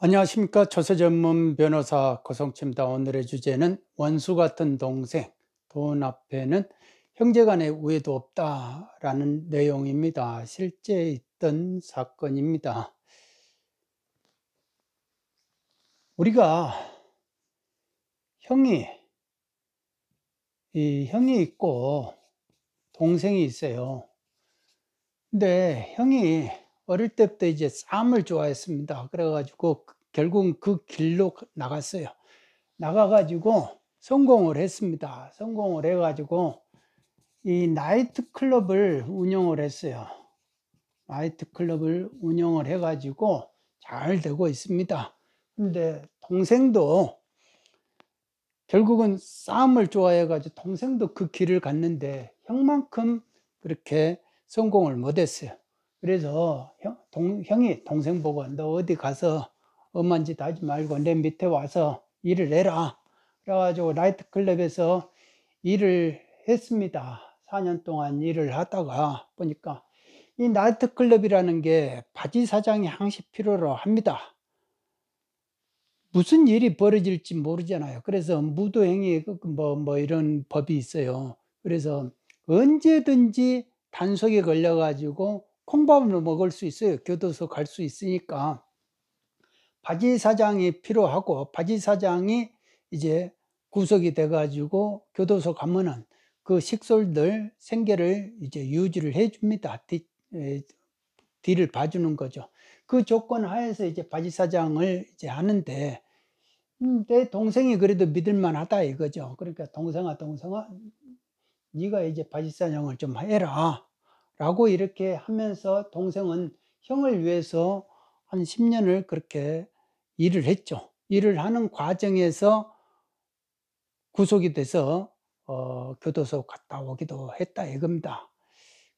안녕하십니까 조세 전문 변호사 고성침다 오늘의 주제는 원수 같은 동생 돈 앞에는 형제 간의 우애도 없다 라는 내용입니다 실제 있던 사건입니다 우리가 형이 이 형이 있고 동생이 있어요 근데 형이 어릴 때부터 이제 싸움을 좋아했습니다. 그래가지고 그 결국은 그 길로 나갔어요. 나가가지고 성공을 했습니다. 성공을 해가지고 이 나이트 클럽을 운영을 했어요. 나이트 클럽을 운영을 해가지고 잘 되고 있습니다. 근데 동생도 결국은 싸움을 좋아해가지고 동생도 그 길을 갔는데 형만큼 그렇게 성공을 못했어요. 그래서 형, 동, 형이 동생 보고 너 어디 가서 엄한 짓 하지 말고 내 밑에 와서 일을 해라. 그래가지고 라이트클럽에서 일을 했습니다. 4년 동안 일을 하다가 보니까 이 나이트클럽이라는 게 바지 사장이 항시 필요로 합니다. 무슨 일이 벌어질지 모르잖아요. 그래서 무도행위 뭐, 뭐 이런 법이 있어요. 그래서 언제든지 단속에 걸려가지고 콩밥을 먹을 수 있어요. 교도소 갈 수 있으니까. 바지 사장이 필요하고 바지 사장이 이제 구속이 돼가지고 교도소 가면은 그 식솔들 생계를 이제 유지를 해줍니다. 뒤, 뒤를 봐주는 거죠. 그 조건 하에서 이제 바지 사장을 이제 하는데 음, 내 동생이 그래도 믿을만 하다 이거죠. 그러니까 동생아 동생아 네가 이제 바지 사장을 좀 해라. 라고 이렇게 하면서 동생은 형을 위해서 한 10년을 그렇게 일을 했죠. 일을 하는 과정에서 구속이 돼서 어, 교도소 갔다 오기도 했다 이겁니다.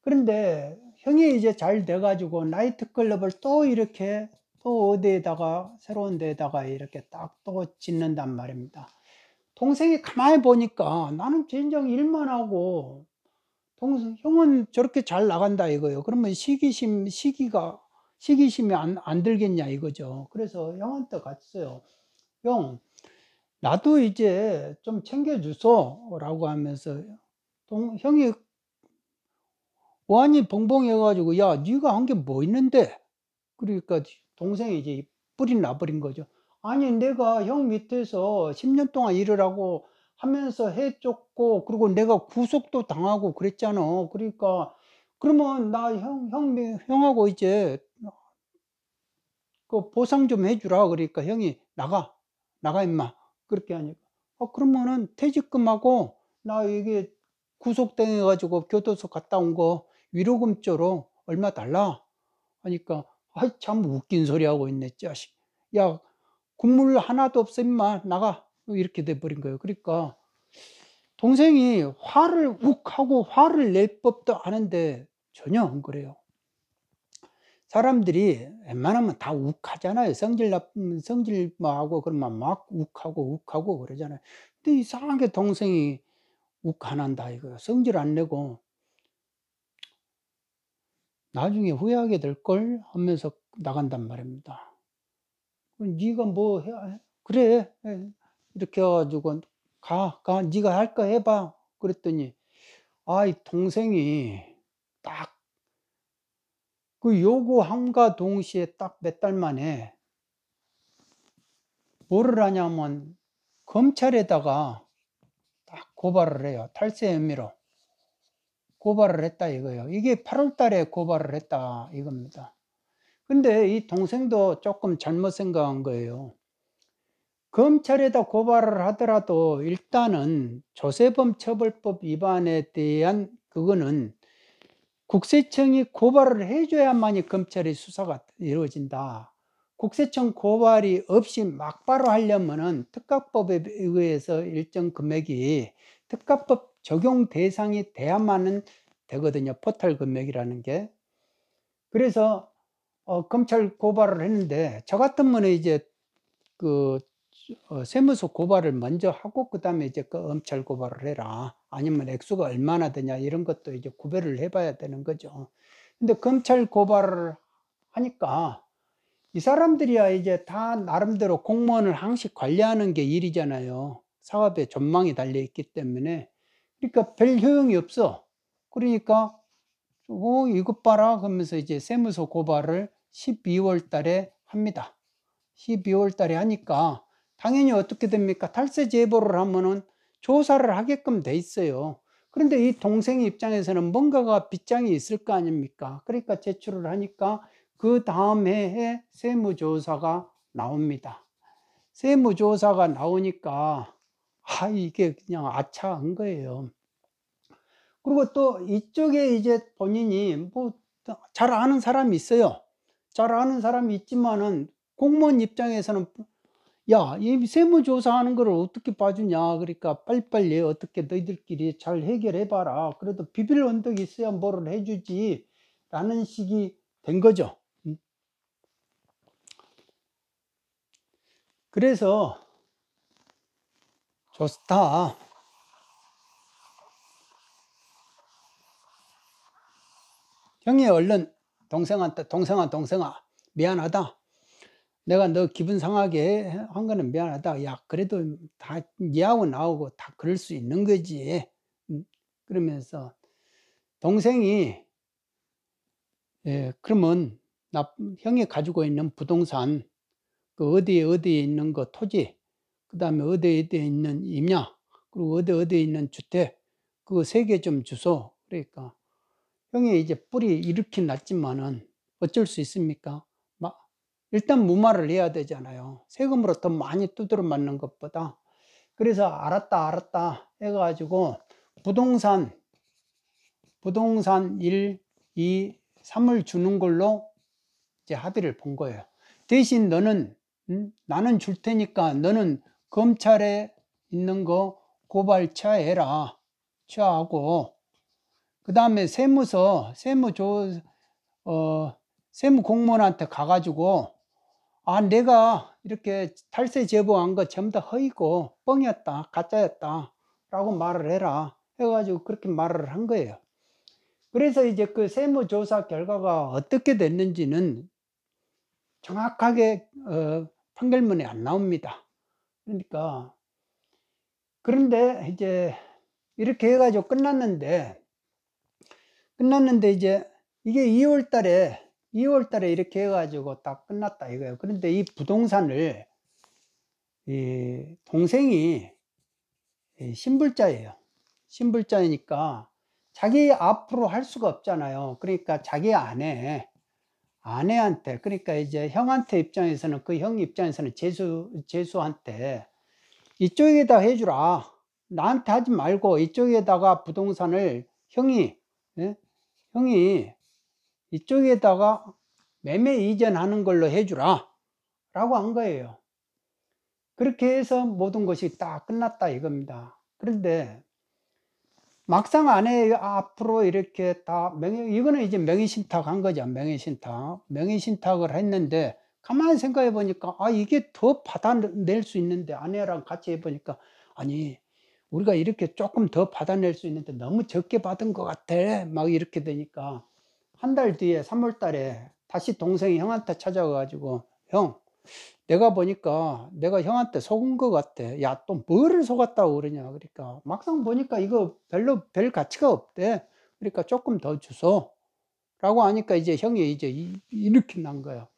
그런데 형이 이제 잘 돼가지고 나이트클럽을 또 이렇게 또 어디에다가 새로운 데에다가 이렇게 딱 또 짓는단 말입니다. 동생이 가만히 보니까 나는 진정 일만 하고 형은 저렇게 잘 나간다 이거예요. 그러면 시기심 시기가 시기심이 안, 안 들겠냐 이거죠. 그래서 형한테 갔어요. 형 나도 이제 좀 챙겨주소라고 하면서 동, 형이 완이 벙벙해가지고 야 네가 한 게 뭐 있는데 그러니까 동생이 이제 뿌리 나버린 거죠. 아니 내가 형 밑에서 10년 동안 일을 하고 하면서 해줬고 그리고 내가 구속도 당하고 그랬잖아 그러니까 그러면 나 형, 형, 형하고 이제 그 보상 좀 해주라 그러니까 형이 나가 나가 임마 그렇게 하니까 아, 그러면은 퇴직금하고 나 이게 구속당해 가지고 교도소 갔다 온 거 위로금죄로 얼마 달라 하니까 아 참 웃긴 소리 하고 있네 자식 야 국물 하나도 없어 임마 나가 이렇게 돼버린 거예요. 그러니까 동생이 화를 욱 하고 화를 낼 법도 아는데 전혀 안 그래요. 사람들이 웬만하면 다 욱하잖아요. 성질 나쁜, 성질 하고 그러면 막 욱하고 욱하고 그러잖아요. 근데 이상하게 동생이 욱 안 한다 이거예요. 성질 안 내고 나중에 후회하게 될 걸 하면서 나간단 말입니다. 네가 뭐 해, 그래 예. 이렇게 해가지고 가, 가, 네가 할 거 해 봐. 그랬더니 아, 이 동생이 딱 그 요구함과 동시에 딱 몇 달 만에 뭐를 하냐면 검찰에다가 딱 고발을 해요. 탈세 혐의로 고발을 했다 이거예요. 이게 8월 달에 고발을 했다 이겁니다. 근데 이 동생도 조금 잘못 생각한 거예요. 검찰에다 고발을 하더라도 일단은 조세범 처벌법 위반에 대한 그거는 국세청이 고발을 해줘야만이 검찰의 수사가 이루어진다. 국세청 고발이 없이 막바로 하려면은 특가법에 의해서 일정 금액이 특가법 적용 대상이 돼야만은 되거든요. 포털 금액이라는 게. 그래서 어, 검찰 고발을 했는데 저 같은 분은 이제 그 어, 세무서 고발을 먼저 하고 그다음에 이제 그 엄찰 고발을 해라 아니면 액수가 얼마나 되냐 이런 것도 이제 구별을 해봐야 되는 거죠 근데 검찰 고발을 하니까 이 사람들이야 이제 다 나름대로 공무원을 항시 관리하는 게 일이잖아요 사업에 전망이 달려 있기 때문에 그러니까 별 효용이 없어 그러니까 어 이것 봐라 그러면서 이제 세무서 고발을 12월 달에 합니다 12월 달에 하니까 당연히 어떻게 됩니까? 탈세 제보를 하면은 조사를 하게끔 돼 있어요. 그런데 이 동생 입장에서는 뭔가가 빗장이 있을 거 아닙니까? 그러니까 제출을 하니까 그 다음 해에 세무조사가 나옵니다. 세무조사가 나오니까 아 이게 그냥 아차한 거예요. 그리고 또 이쪽에 이제 본인이 뭐 잘 아는 사람이 있어요. 잘 아는 사람이 있지만은 공무원 입장에서는 야, 이 세무조사하는 걸 어떻게 봐주냐. 그러니까 빨리빨리 어떻게 너희들끼리 잘 해결해봐라. 그래도 비빌 언덕이 있어야 뭐를 해주지. 라는 식이 된 거죠. 음. 그래서 좋다. 형이 얼른 동생한테 동생아 동생아 미안하다 내가 너 기분 상하게 한 거는 미안하다. 야, 그래도 다예하고 나오고 다 그럴 수 있는 거지. 음, 그러면서 동생이 예, 그러면 나 형이 가지고 있는 부동산 그 어디 에 어디에 있는 거 토지 그 다음에 어디 어디에 있는 임야 그리고 어디 어디에 있는 주택 그거 세개 좀 주소 그러니까 형이 이제 뿔이 일으킨 났지만은 어쩔 수 있습니까? 일단 무마를 해야 되잖아요. 세금으로 더 많이 두드려 맞는 것보다. 그래서 알았다, 알았다 해가지고 부동산, 부동산 1, 2, 3을 주는 걸로 이제 합의를 본 거예요. 대신 너는, 음, 나는 줄 테니까 너는 검찰에 있는 거 고발 취하해라. 취하고그 다음에 세무서, 세무조, 어, 세무 공무원한테 가가지고 아 내가 이렇게 탈세 제보한 거 전부 다허이고 뻥이었다 가짜였다 라고 말을 해라 해가지고 그렇게 말을 한 거예요 그래서 이제 그 세무조사 결과가 어떻게 됐는지는 정확하게 어, 판결문에 안 나옵니다 그러니까 그런데 이제 이렇게 해가지고 끝났는데 끝났는데 이제 이게 2월 달에 2월 달에 이렇게 해가지고 다 끝났다 이거예요. 그런데 이 부동산을 이 동생이 신불자예요. 신불자이니까 자기 앞으로 할 수가 없잖아요. 그러니까 자기 아내, 아내한테, 그러니까 이제 형한테 입장에서는 그 형 입장에서는 재수, 재수한테 이쪽에다 해주라. 나한테 하지 말고 이쪽에다가 부동산을 형이, 예? 형이 이쪽에다가 매매 이전하는 걸로 해주라 라고 한 거예요 그렇게 해서 모든 것이 다 끝났다 이겁니다 그런데 막상 안에 앞으로 이렇게 다 명예 이거는 이제 명예 신탁 한 거죠 명예 신탁 명예 신탁을 했는데 가만히 생각해 보니까 아 이게 더 받아낼 수 있는데 아내랑 같이 해 보니까 아니 우리가 이렇게 조금 더 받아낼 수 있는데 너무 적게 받은 것 같아 막 이렇게 되니까 한달 뒤에 3월 달에 다시 동생이 형한테 찾아가가지고 형 내가 보니까 내가 형한테 속은 것 같아 야또 뭐를 속았다고 그러냐 그러니까 막상 보니까 이거 별로 별 가치가 없대 그러니까 조금 더 주소 라고 하니까 이제 형이 이제 이렇게 난 거야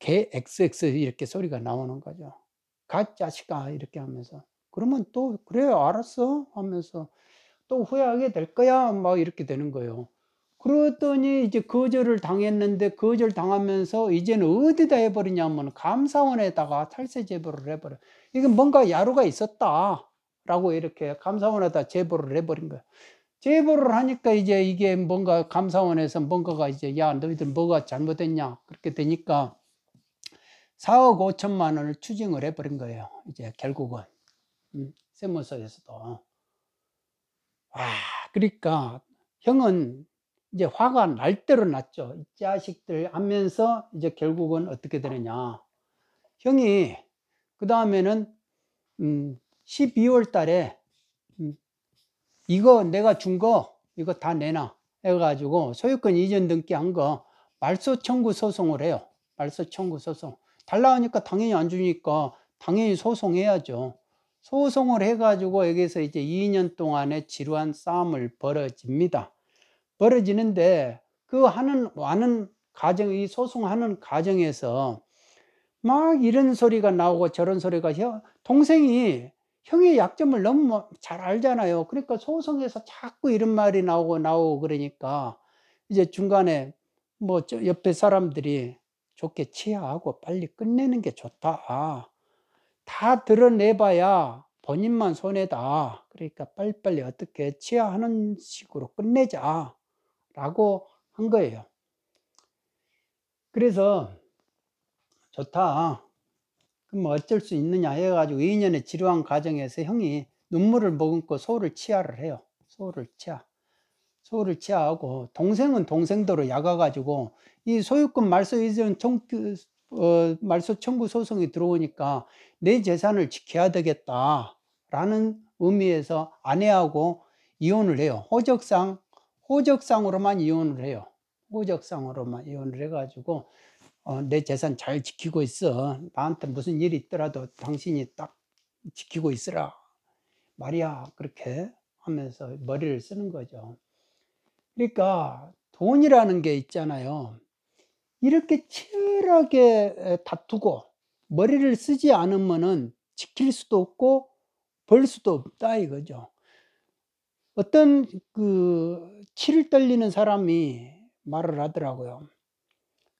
개 XX 이렇게 소리가 나오는 거죠 가짜식아 이렇게 하면서 그러면 또 그래요 알았어 하면서 또 후회하게 될 거야 막 이렇게 되는 거예요 그랬더니 이제 거절을 당했는데 거절 당하면서 이제는 어디다 해버리냐면 감사원에다가 탈세 제보를 해버려. 이건 뭔가 야루가 있었다라고 이렇게 감사원에다 제보를 해버린 거야. 제보를 하니까 이제 이게 뭔가 감사원에서 뭔가가 이제 야 너희들 뭐가 잘못됐냐 그렇게 되니까 4억 5천만 원을 추징을 해버린 거예요. 이제 결국은 음, 세무서에서도. 아 그러니까 형은 이제 화가 날 대로 났죠. 이 자식들 하면서 이제 결국은 어떻게 되느냐. 형이 그 다음에는 음 12월 달에 음 이거 내가 준 거 이거 다 내놔 해가지고 소유권 이전 등기 한거 말소 청구 소송을 해요. 말소 청구 소송. 달라하니까 당연히 안 주니까 당연히 소송해야죠. 소송을 해가지고 여기서 이제 2년 동안의 지루한 싸움을 벌어집니다. 벌어지는데 그 하는 와는 가정 이 소송하는 가정에서 막 이런 소리가 나오고 저런 소리가 형 동생이 형의 약점을 너무 잘 알잖아요. 그러니까 소송에서 자꾸 이런 말이 나오고 나오고 그러니까 이제 중간에 뭐 옆에 사람들이 좋게 치하하고 빨리 끝내는 게 좋다. 다 드러내봐야 본인만 손해다. 그러니까 빨리빨리 어떻게 치하하는 식으로 끝내자. 라고 한 거예요. 그래서 좋다. 그럼 뭐 어쩔 수 있느냐 해가지고 2년의 지루한 과정에서 형이 눈물을 머금고 소를 치아를 해요. 소를 치아. 소를 치아하고 동생은 동생대로 약아가지고 이 소유권 말소 이전 청, 어, 말소 청구 소송이 들어오니까 내 재산을 지켜야 되겠다라는 의미에서 아내하고 이혼을 해요. 호적상 호적상으로만 이혼을 해요. 호적상으로만 이혼을 해가지고 어, 내 재산 잘 지키고 있어. 나한테 무슨 일이 있더라도 당신이 딱 지키고 있으라. 말이야. 그렇게 하면서 머리를 쓰는 거죠. 그러니까 돈이라는 게 있잖아요. 이렇게 치열하게 다투고 머리를 쓰지 않으면 지킬 수도 없고 벌 수도 없다 이거죠. 어떤 그 치를 떨리는 사람이 말을 하더라고요.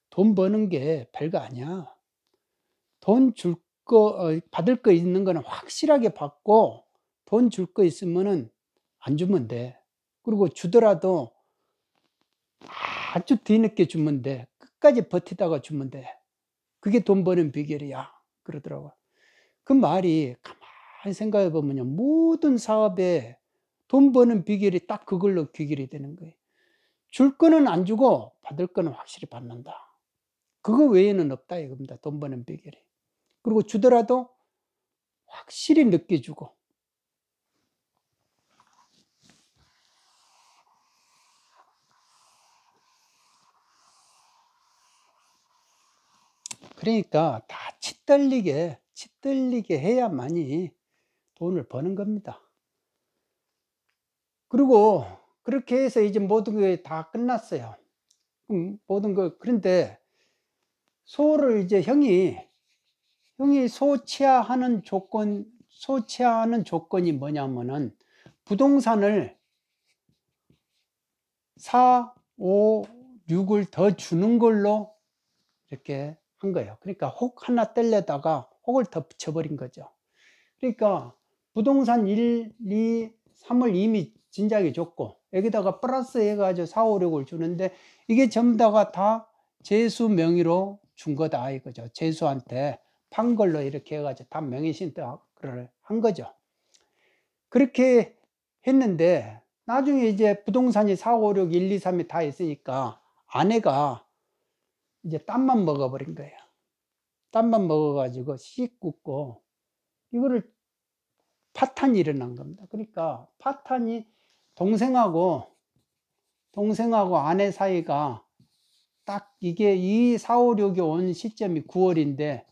돈 버는 게 별거 아니야. 돈 줄 거, 어, 받을 거 있는 거는 확실하게 받고 돈 줄 거 있으면은 안 주면 돼. 그리고 주더라도 아주 뒤늦게 주면 돼. 끝까지 버티다가 주면 돼. 그게 돈 버는 비결이야. 그러더라고요. 그 말이 가만히 생각해 보면요. 모든 사업에 돈 버는 비결이 딱 그걸로 귀결이 되는 거예요. 줄 거는 안 주고 받을 거는 확실히 받는다. 그거 외에는 없다 이겁니다. 돈 버는 비결이. 그리고 주더라도 확실히 늦게 주고 그러니까 다 치떨리게 치떨리게 해야만이 돈을 버는 겁니다. 그리고 그렇게 해서 이제 모든 게 다 끝났어요. 음, 모든 거 그런데 소를 이제 형이 형이 소치하하는 조건 소치하하는 조건이 뭐냐면은 부동산을 4, 5, 6을 더 주는 걸로 이렇게 한 거예요. 그러니까 혹 하나 떼려다가 혹을 더 붙여버린 거죠. 그러니까 부동산 1, 2, 3을 이미 진작에 줬고 여기다가 플러스 해가지고 4, 5, 6을 주는데 이게 전부 다가 다 재수 명의로 준 거다 이거죠. 재수한테 판 걸로 이렇게 해가지고 다 명의신탁을 한 거죠. 그렇게 했는데 나중에 이제 부동산이 4, 5, 6, 1, 2, 3이 다 있으니까 아내가 이제 땀만 먹어버린 거예요. 땀만 먹어가지고 씩 굳고 이거를 파탄이 일어난 겁니다. 그러니까 파탄이 동생하고 동생하고 아내 사이가 딱 이게 이 456이 온 시점이 9월인데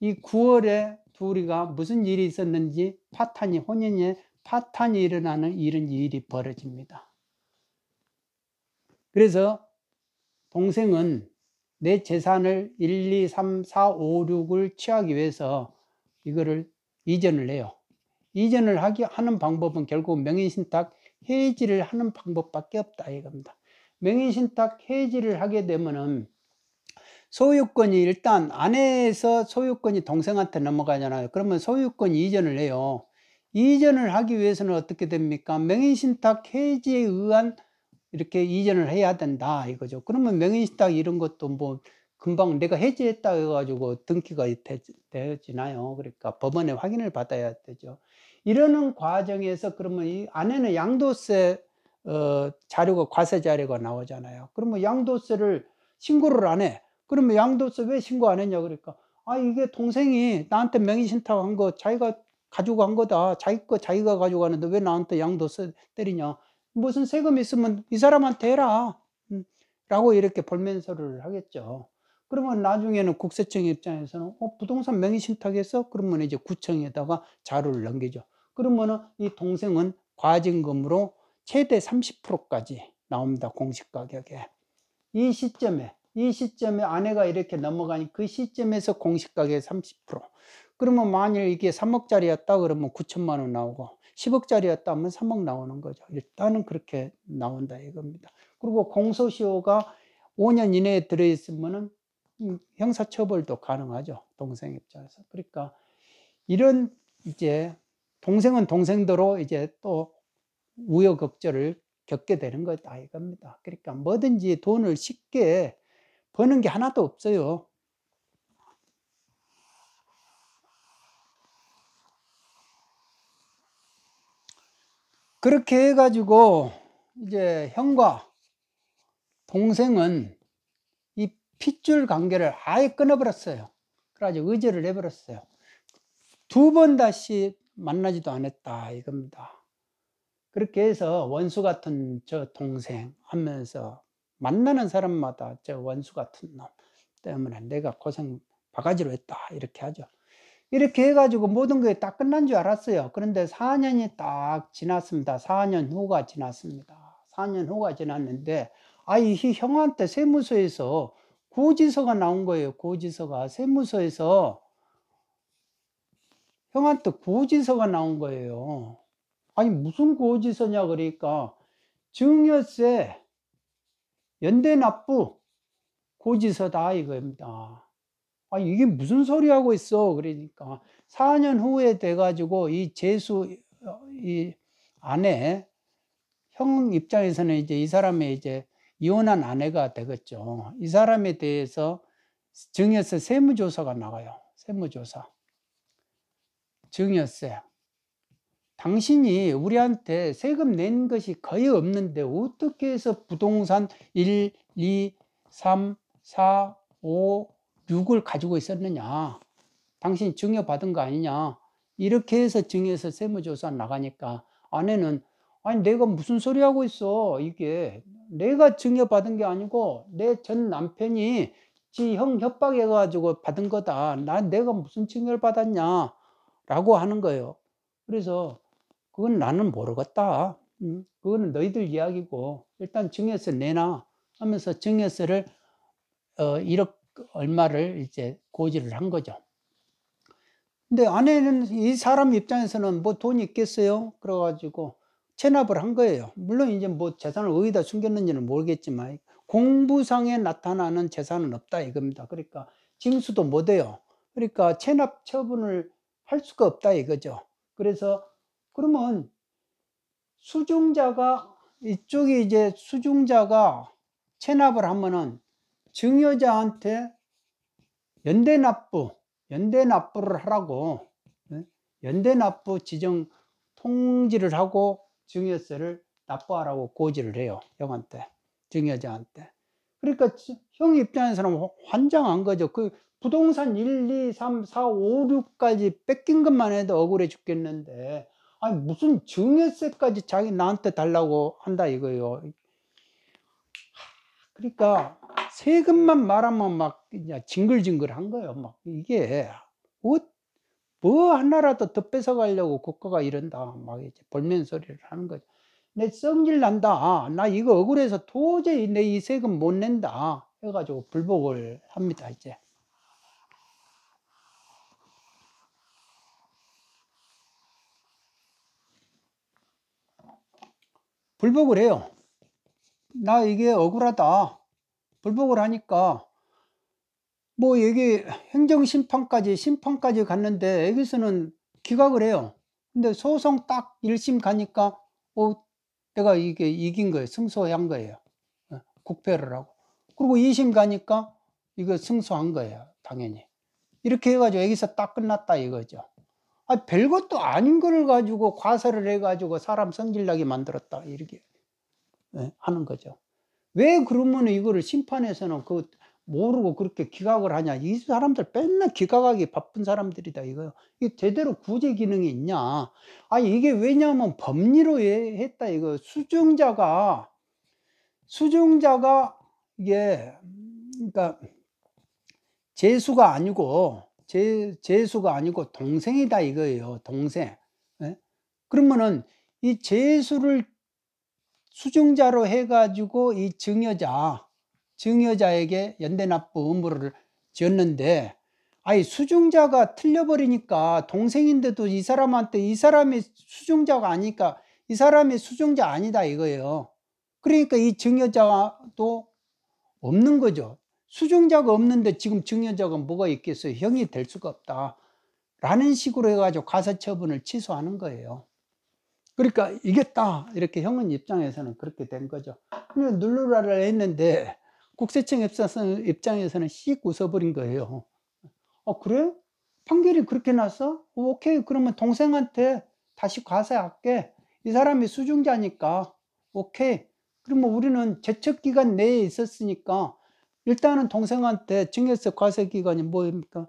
이 9월에 둘이가 무슨 일이 있었는지 파탄이 혼인에 파탄이 일어나는 이런 일이 벌어집니다. 그래서 동생은 내 재산을 1, 2, 3, 4, 5, 6을 취하기 위해서 이거를 이전을 해요. 이전을 하기 하는 방법은 결국 명인신탁 해지를 하는 방법밖에 없다 이겁니다. 명의신탁 해지를 하게 되면은 소유권이 일단 아내에서 소유권이 동생한테 넘어가잖아요. 그러면 소유권 이전을 해요. 이전을 하기 위해서는 어떻게 됩니까? 명의신탁 해지에 의한 이렇게 이전을 해야 된다 이거죠. 그러면 명의신탁 이런 것도 뭐 금방 내가 해지했다 해가지고 등기가 되지나요? 그러니까 법원에 확인을 받아야 되죠. 이러는 과정에서 그러면 이 안에는 양도세 어, 자료가 과세 자료가 나오잖아요. 그러면 양도세를 신고를 안 해. 그러면 양도세 왜 신고 안 했냐 그러니까 아 이게 동생이 나한테 명의 신탁한 거 자기가 가지고 간 거다. 자기 거 자기가 가지고 가는데 왜 나한테 양도세 때리냐. 무슨 세금 있으면 이 사람한테 해라. 음, 라고 이렇게 벌면서를 하겠죠. 그러면 나중에는 국세청 입장에서는 어, 부동산 명의 신탁해서 그러면 이제 구청에다가 자료를 넘기죠. 그러면은 이 동생은 과징금으로 최대 30%까지 나옵니다. 공식 가격에. 이 시점에 이 시점에 아내가 이렇게 넘어가니 그 시점에서 공식 가격의 30%. 그러면 만일 이게 3억짜리였다 그러면 9천만 원 나오고 10억짜리였다 하면 3억 나오는 거죠. 일단은 그렇게 나온다 이겁니다. 그리고 공소시효가 5년 이내에 들어있으면은 음, 형사처벌도 가능하죠. 동생 입장에서. 그러니까 이런 이제 동생은 동생대로 이제 또 우여곡절을 겪게 되는 거다 이겁니다. 그러니까 뭐든지 돈을 쉽게 버는 게 하나도 없어요. 그렇게 해가지고 이제 형과 동생은 이 핏줄 관계를 아예 끊어버렸어요. 그래가지고 의지를 해버렸어요. 두 번 다시 만나지도 않았다 이겁니다. 그렇게 해서 원수 같은 저 동생 하면서 만나는 사람마다 저 원수 같은 놈 때문에 내가 고생 바가지로 했다 이렇게 하죠. 이렇게 해가지고 모든 게 다 끝난 줄 알았어요. 그런데 4년이 딱 지났습니다. 4년 후가 지났습니다. 4년 후가 지났는데 아이 형한테 세무서에서 고지서가 나온 거예요. 고지서가 세무서에서 형한테 고지서가 나온 거예요. 아니 무슨 고지서냐 그러니까 증여세, 연대납부 고지서다 이겁니다. 아 이게 무슨 소리 하고 있어 그러니까 4년 후에 돼가지고 이 재수 이 아내 형 입장에서는 이제 이 사람의 이제 이혼한 아내가 되겠죠. 이 사람에 대해서 증여세 세무조사가 나가요. 세무조사. 증이었어요. 당신이 우리한테 세금 낸 것이 거의 없는데 어떻게 해서 부동산 1, 2, 3, 4, 5, 6을 가지고 있었느냐 당신 증여받은 거 아니냐 이렇게 해서 증여해서 세무조사 나가니까 아내는 아니 내가 무슨 소리 하고 있어 이게 내가 증여받은 게 아니고 내 전 남편이 지 형 협박해 가지고 받은 거다 나 내가 무슨 증여를 받았냐 라고 하는 거예요. 그래서 그건 나는 모르겠다. 음, 그거는 너희들 이야기고 일단 증여세 내놔 하면서 증여세를 어, 1억 얼마를 이제 고지를 한 거죠. 근데 아내는 이 사람 입장에서는 뭐 돈이 있겠어요? 그래가지고 체납을 한 거예요. 물론 이제 뭐 재산을 어디다 숨겼는지는 모르겠지만 공부상에 나타나는 재산은 없다 이겁니다. 그러니까 징수도 못 해요. 그러니까 체납 처분을 할 수가 없다 이거죠. 그래서 그러면 수중자가 이쪽이 이제 수중자가 체납을 하면은 증여자한테 연대납부, 연대납부를 하라고 예? 연대납부 지정 통지를 하고 증여세를 납부하라고 고지를 해요 형한테 증여자한테 그러니까 형 입장에서는 환장한 거죠 그 부동산 1, 2, 3, 4, 5, 6까지 뺏긴 것만 해도 억울해 죽겠는데 아니 무슨 증여세까지 자기 나한테 달라고 한다 이거예요 그러니까 세금만 말하면 막 그냥 징글징글한 거예요 막 이게 뭐, 뭐 하나라도 더 뺏어가려고 국가가 이런다 막 이제 볼멘 소리를 하는 거죠 내 성질 난다 나 이거 억울해서 도저히 내 이 세금 못 낸다 해가지고 불복을 합니다 이제 불복을 해요. 나 이게 억울하다. 불복을 하니까 뭐 여기 행정심판까지 심판까지 갔는데 여기서는 기각을 해요. 근데 소송 딱 1심 가니까 어 내가 이게 이긴 거예요. 승소한 거예요. 어, 국패를 하고. 그리고 2심 가니까 이거 승소한 거예요. 당연히. 이렇게 해가지고 여기서 딱 끝났다 이거죠. 아, 별것도 아닌 걸 가지고 과세를 해가지고 사람 성질나게 만들었다 이렇게 예, 하는 거죠 왜 그러면 이거를 심판에서는 그 모르고 그렇게 기각을 하냐 이 사람들 맨날 기각하기 바쁜 사람들이다 이거요 이게 제대로 구제 기능이 있냐 아 이게 왜냐하면 법리로 했다 이거 수증자가 수증자가 이게 그러니까 재수가 아니고 제, 제수가 아니고 동생이다 이거예요. 동생. 예? 그러면은 이 제수를 수증자로 해가지고 이 증여자, 증여자에게 연대납부 의무를 지었는데, 아이 수증자가 틀려버리니까 동생인데도 이 사람한테 이 사람이 수증자가 아니까 이 사람이 수증자 아니다 이거예요. 그러니까 이 증여자도 없는 거죠. 수중자가 없는데 지금 증여자가 뭐가 있겠어요? 형이 될 수가 없다. 라는 식으로 해가지고 가사 처분을 취소하는 거예요. 그러니까 이겼다. 이렇게 형은 입장에서는 그렇게 된 거죠. 눌르라를 했는데 국세청 입장에서는 씩 웃어버린 거예요. 어, 그래? 판결이 그렇게 났어? 어, 오케이. 그러면 동생한테 다시 과세할게. 이 사람이 수중자니까. 오케이. 그러면 우리는 제척기간 내에 있었으니까 일단은 동생한테 증여세 과세기간이 뭐입니까?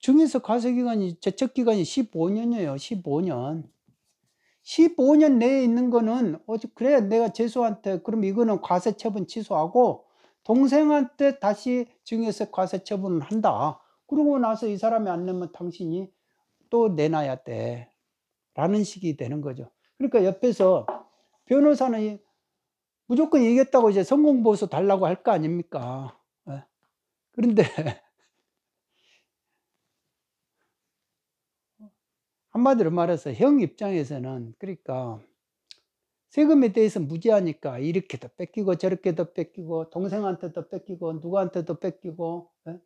증여세 과세기간이 제척기간이 15년이에요. 15년. 15년 내에 있는 거는 어제 그래 내가 재수한테 그럼 이거는 과세 처분 취소하고 동생한테 다시 증여세 과세 처분을 한다. 그러고 나서 이 사람이 안 내면 당신이 또 내놔야 돼. 라는 식이 되는 거죠. 그러니까 옆에서 변호사는 무조건 이겼다고 이제 성공보수 달라고 할 거 아닙니까? 예. 그런데 한마디로 말해서 형 입장에서는 그러니까 세금에 대해서 무지하니까 이렇게도 뺏기고 저렇게도 뺏기고 동생한테도 뺏기고 누구한테도 뺏기고 예?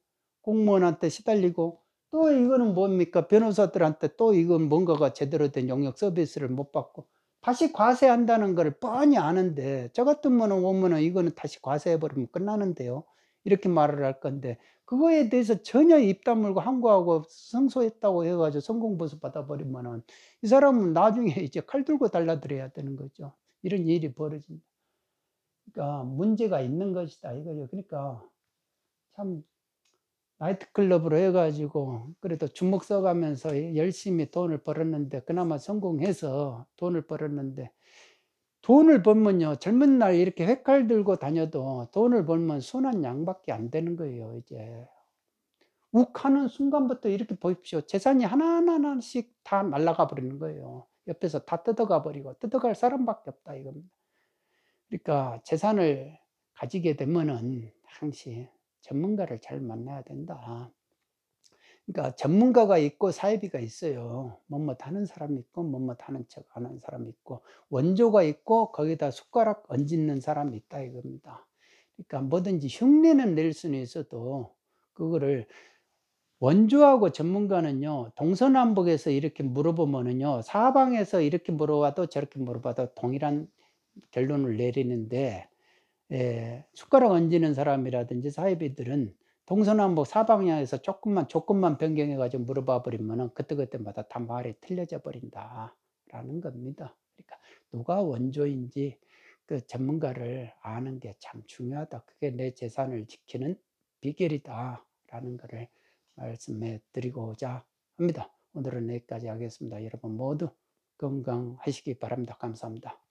공무원한테 시달리고 또 이거는 뭡니까 변호사들한테 또 이건 뭔가가 제대로 된 용역 서비스를 못 받고 다시 과세한다는 걸 뻔히 아는데 저 같은 분은 원문은 이거는 다시 과세해버리면 끝나는데요. 이렇게 말을 할 건데 그거에 대해서 전혀 입 다물고 항구하고 성소했다고 해가지고 성공보수 받아버리면은 이 사람은 나중에 이제 칼 들고 달라들어야 되는 거죠. 이런 일이 벌어진다. 그러니까 문제가 있는 것이다 이거죠. 그러니까 참 나이트클럽으로 해가지고 그래도 주먹 써가면서 열심히 돈을 벌었는데 그나마 성공해서 돈을 벌었는데 돈을 벌면요 젊은 날 이렇게 회칼 들고 다녀도 돈을 벌면 순한 양밖에 안 되는 거예요 이제 욱하는 순간부터 이렇게 보십시오 재산이 하나하나씩 다 날라가 버리는 거예요 옆에서 다 뜯어가 버리고 뜯어갈 사람밖에 없다 이겁니다 그러니까 재산을 가지게 되면은 항시 전문가를 잘 만나야 된다. 그러니까 전문가가 있고 사이비가 있어요. 뭐뭇 하는 사람 있고 뭐뭇 하는 척 하는 사람 있고 원조가 있고 거기다 숟가락 얹는 사람 있다 이겁니다. 그러니까 뭐든지 흉내는 낼 수는 있어도 그거를 원조하고 전문가는요 동서남북에서 이렇게 물어보면은요 사방에서 이렇게 물어봐도 저렇게 물어봐도 동일한 결론을 내리는데 예, 숟가락 얹는 사람이라든지 사이비들은 동서남북 사방향에서 조금만 조금만 변경해 가지고 물어봐 버리면은 그때그때마다 다 말이 틀려져 버린다라는 겁니다. 그러니까 누가 원조인지 그 전문가를 아는 게 참 중요하다. 그게 내 재산을 지키는 비결이다라는 것을 말씀해 드리고자 합니다. 오늘은 여기까지 하겠습니다. 여러분 모두 건강하시기 바랍니다. 감사합니다.